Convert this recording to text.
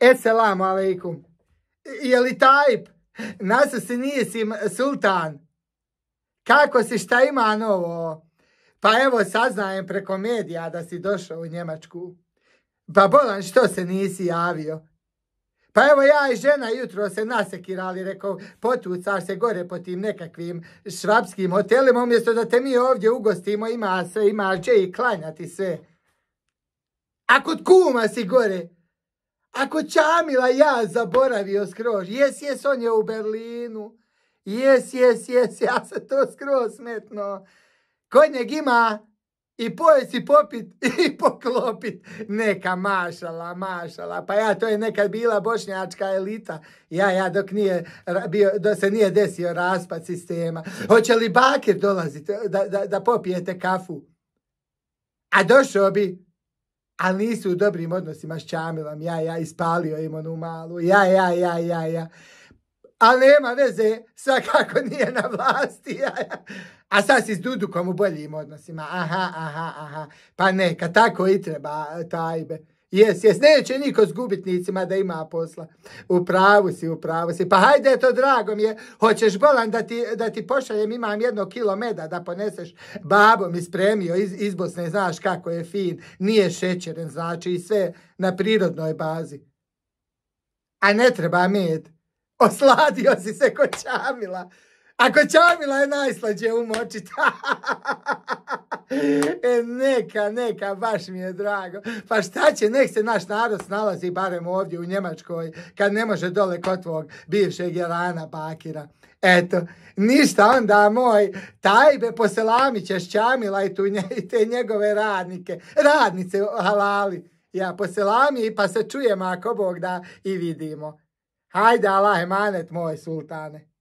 Esselamu alaikum. Je li tajp? Nasu se nisi sultan. Kako si, šta ima novo? Pa evo saznajem preko medija da si došao u Njemačku. Pa bolan što se nisi javio? Pa evo ja i žena jutro se nasekirali, rekao, potucaš se gore po tim nekakvim švapskim hotelima, umjesto da te mi ovdje ugostimo, ima sve, ima će i klanjati sve. A kod kuma si gore, ako Čamila ja zaboravio skroz, jes, jes, on je u Berlinu, jes, jes, jes, ja se to skroz smetno. Kod njeg ima i pojeci popit i poklopit. Neka mašala, mašala. Pa ja, to je nekad bila bošnjačka elita. Ja, ja, dok nije bio, dok se nije desio raspad sistema. Hoće li Bakir dolaziti da, da, da popijete kafu? A došao bi ali nisu u dobrim odnosima s Čamilom, ja, ja, ispalio im onu malu, ja, ja, ja, ja, ja. Ali nema veze, svakako nije na vlasti, ja, A sad si s Dudukom u boljim odnosima, aha, aha, aha. Pa neka, tako i treba, tajbe. Jes, jes, neće niko s gubitnicima da ima posla. U pravu si, u pravu si. Pa hajde to, drago mi je. Hoćeš bolan da ti, da pošaljem, imam jedno kilo meda da poneseš. Babo mi spremio iz, Bosne, znaš kako je fin. Nije šećeren, znači i sve na prirodnoj bazi. A ne treba med. Osladio si se ko A kočamila je najslađe umočiti. E, neka, neka, baš mi je drago. Pa šta će, nek se naš narod nalazi barem ovdje u Njemačkoj, kad ne može dole kod tvog bivšeg Jelana Bakira. Eto, ništa onda moj, tajbe poselami će čamila i, te njegove radnike, radnice halali. Ja poselami i pa se čujemo ako Bog da i vidimo. Hajde Allah emanet moj sultane.